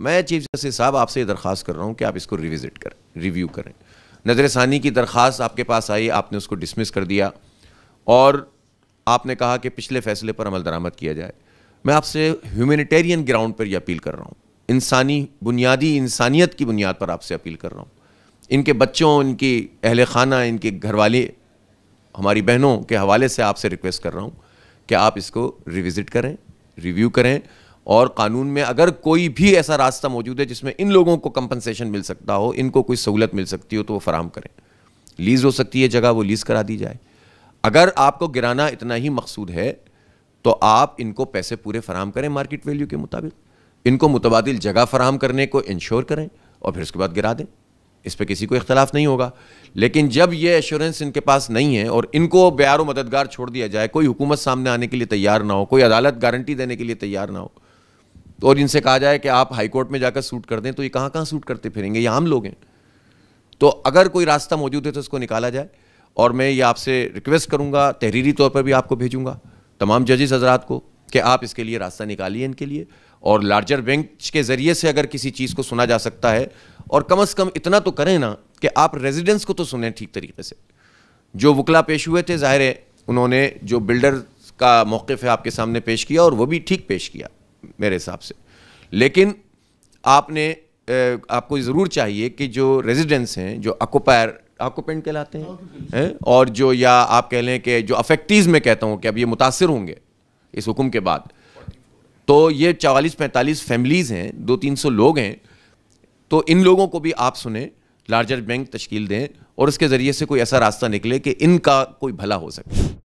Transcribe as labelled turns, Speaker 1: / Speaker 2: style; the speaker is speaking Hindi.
Speaker 1: मैं चीफ जस्टिस साहब आपसे दरख्वास्त कर रहा हूँ कि आप इसको रिविज़िट करें रिव्यू करें नजर षानी की दरख्वास्त आपके पास आई आपने उसको डिसमिस कर दिया और आपने कहा कि पिछले फैसले पर अमल दरामद किया जाए मैं आपसे ह्यूमनिटेरियन ग्राउंड पर यह अपील कर रहा हूँ इंसानी बुनियादी इंसानियत की बुनियाद पर आपसे अपील कर रहा हूँ इनके बच्चों इनकी अहल खाना इनके घरवाले हमारी बहनों के हवाले से आपसे रिक्वेस्ट कर रहा हूँ कि आप इसको रिविज़िट करें रिव्यू करें और कानून में अगर कोई भी ऐसा रास्ता मौजूद है जिसमें इन लोगों को कंपनसेशन मिल सकता हो इनको कोई सहूलत मिल सकती हो तो वो फराम करें लीज़ हो सकती है जगह वो लीज़ करा दी जाए अगर आपको गिराना इतना ही मकसूद है तो आप इनको पैसे पूरे फराम करें मार्केट वैल्यू के मुताबिक इनको मुतबाद जगह फराम करने को इंश्योर करें और फिर उसके बाद गिरा दें इस पर किसी को इख्तलाफ नहीं होगा लेकिन जब ये एश्योरेंस इनके पास नहीं है और इनको ब्यारो मददगार छोड़ दिया जाए कोई हुकूमत सामने आने के लिए तैयार ना हो कोई अदालत गारंटी देने के लिए तैयार ना हो और इनसे कहा जाए कि आप हाईकोर्ट में जाकर सूट कर दें तो ये कहाँ कहाँ सूट करते फिरेंगे ये आम लोग हैं तो अगर कोई रास्ता मौजूद है तो उसको निकाला जाए और मैं ये आपसे रिक्वेस्ट करूँगा तहरीरी तौर पर भी आपको भेजूँगा तमाम जजेस हजरात को कि आप इसके लिए रास्ता निकालिए इनके लिए और लार्जर बेंच के ज़रिए से अगर किसी चीज़ को सुना जा सकता है और कम अज़ कम इतना तो करें ना कि आप रेजिडेंस को तो सुने ठीक तरीके से जो वकला पेश हुए थे ज़ाहिर है उन्होंने जो बिल्डर का मौक़ है आपके सामने पेश किया और वो भी ठीक पेश किया मेरे हिसाब से लेकिन आपने आपको ज़रूर चाहिए कि जो रेजिडेंस हैं जो अकोपायर आकोपेंट कहलाते हैं है? और जो या आप कह लें कि जो अफेक्टिव में कहता हूँ कि अब ये मुतासर होंगे इस हुक्म के बाद तो ये चवालीस पैंतालीस फैमिलीज़ हैं दो तीन सौ लोग हैं तो इन लोगों को भी आप सुने लार्जर बैंक तश्कील दें और उसके ज़रिए से कोई ऐसा रास्ता निकले कि इनका कोई भला हो सके